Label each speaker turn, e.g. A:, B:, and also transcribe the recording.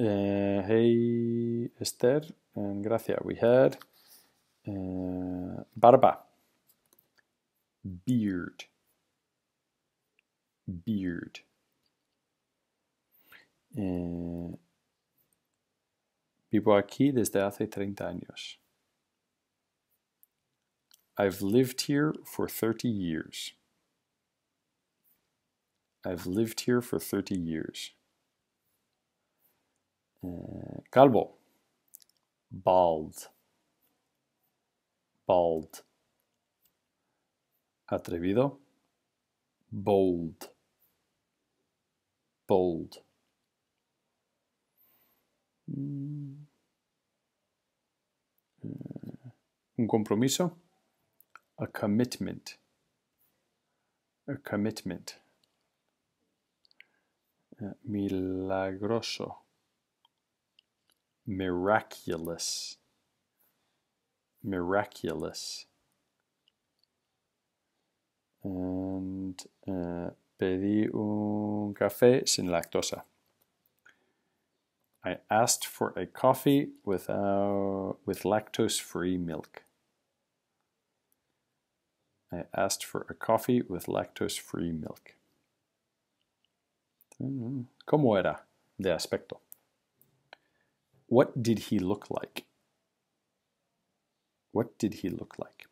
A: Uh, hey, Esther and eh, gracias. We had uh, barba, beard, beard. Uh, vivo aquí desde hace 30 años. I've lived here for 30 years. I've lived here for 30 years.
B: Eh, calvo, bald, bald, atrevido, bold, bold. Mm.
A: Eh, un compromiso, a commitment, a commitment, eh, milagroso, miraculous, miraculous. And uh, pedí un café sin lactosa. I asked for a coffee without, with lactose-free milk. I asked for a coffee with lactose-free milk. Mm, ¿Cómo era
B: de aspecto? What did he look like? What did he look like?